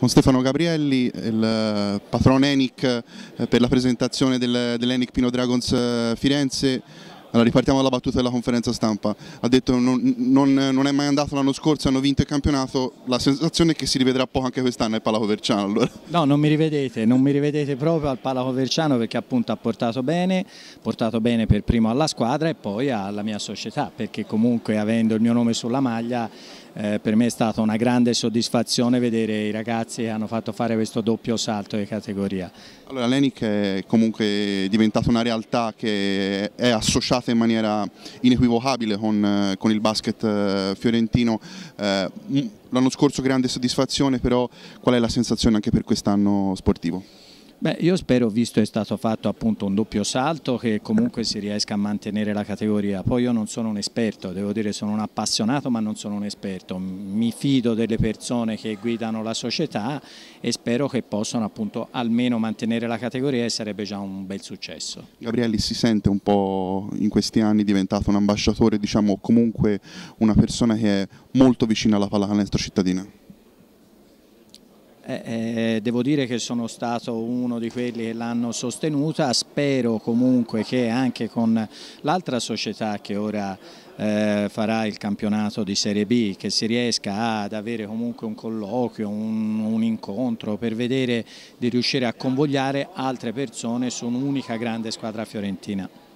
con Stefano Gabrielli, il eh, patrono ENIC eh, per la presentazione del, dell'ENIC Pino Dragons eh, Firenze. Allora, ripartiamo dalla battuta della conferenza stampa. Ha detto non, non, non, è mai andato l'anno scorso, hanno vinto il campionato. La sensazione è che si rivedrà poco anche quest'anno al Palaco Verciano. Allora. No, non mi rivedete, non mi rivedete proprio al Palaco Verciano perché appunto ha portato bene, portato bene per primo alla squadra e poi alla mia società, perché comunque avendo il mio nome sulla maglia eh, per me è stata una grande soddisfazione vedere i ragazzi che hanno fatto fare questo doppio salto di categoria. Allora l'ENIC è comunque diventata una realtà che è associata in maniera inequivocabile con, eh, con il basket eh, fiorentino, eh, l'anno scorso grande soddisfazione però qual è la sensazione anche per quest'anno sportivo? Beh, io spero, visto che è stato fatto appunto un doppio salto, che comunque si riesca a mantenere la categoria. Poi io non sono un esperto, devo dire sono un appassionato ma non sono un esperto. Mi fido delle persone che guidano la società e spero che possano appunto almeno mantenere la categoria e sarebbe già un bel successo. Gabrielli si sente un po' in questi anni diventato un ambasciatore, diciamo comunque una persona che è molto vicina alla palla pallacanestro cittadina. Eh, eh, devo dire che sono stato uno di quelli che l'hanno sostenuta, spero comunque che anche con l'altra società che ora eh, farà il campionato di Serie B, che si riesca ad avere comunque un colloquio, un, un incontro per vedere di riuscire a convogliare altre persone su un'unica grande squadra fiorentina.